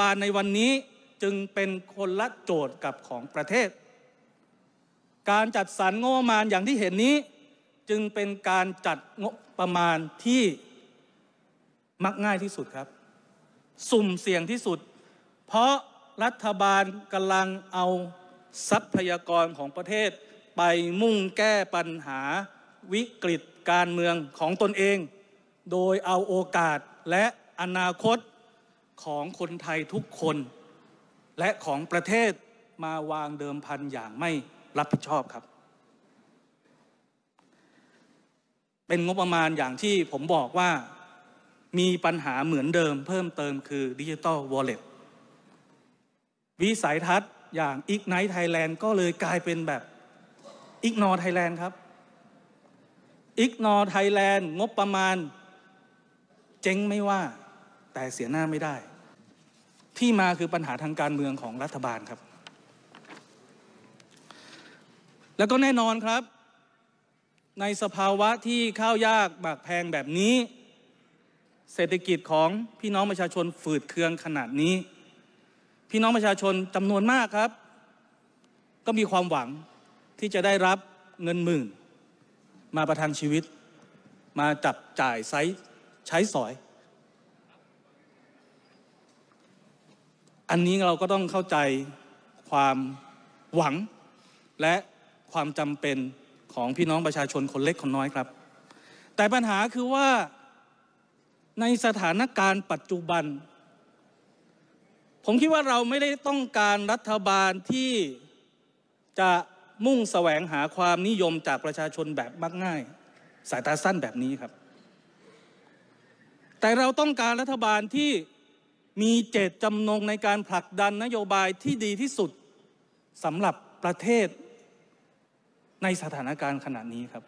บาลในวันนี้จึงเป็นคนละโจทย์กับของประเทศ การจัดสรรงบประมาณอย่างที่เห็นนี้ จึงเป็นการจัดงบประมาณที่มักง่ายที่สุดครับ สุ่มเสี่ยงที่สุด เพราะรัฐบาลกำลังเอาทรัพยากรของประเทศ ไปมุ่งแก้ปัญหาวิกฤตการเมืองของตนเอง โดยเอาโอกาสและอนาคตของคนไทยทุกคน และของประเทศมาวางเดิมพันอย่างไม่รับผิดชอบครับ เป็นงบประมาณอย่างที่ผมบอกว่ามีปัญหาเหมือนเดิม เพิ่มเติมคือดิจิตอลวอลเล็ตวิสัยทัศน์อย่าง Ignite Thailand ก็เลยกลายเป็นแบบ Ignore Thailand ครับ Ignore Thailand งบประมาณ เจ๊งไม่ว่าแต่เสียหน้าไม่ได้ ที่มาคือปัญหาทางการเมืองของรัฐบาลครับ แล้วก็แน่นอนครับ ในสภาวะที่ข้าวยากบากแพงแบบนี้ เศรษฐกิจของพี่น้องประชาชนฝืดเคืองขนาดนี้ พี่น้องประชาชนจำนวนมากครับ ก็มีความหวังที่จะได้รับเงินหมื่นมาประทังชีวิต มาจับจ่ายใช้ใช้สอยอันนี้เราก็ต้องเข้าใจความหวัง และความจำเป็นของพี่น้องประชาชนคนเล็กคนน้อยครับ แต่ปัญหาคือว่าในสถานการณ์ปัจจุบัน ผมคิดว่าเราไม่ได้ต้องการรัฐบาลที่จะมุ่งแสวงหาความนิยมจากประชาชนแบบมักง่าย สายตาสั้นแบบนี้ครับ แต่เราต้องการรัฐบาลที่มีเจตจำนงในการผลักดันนโยบายที่ดีที่สุดสำหรับประเทศในสถานการณ์ขณะนี้ครับ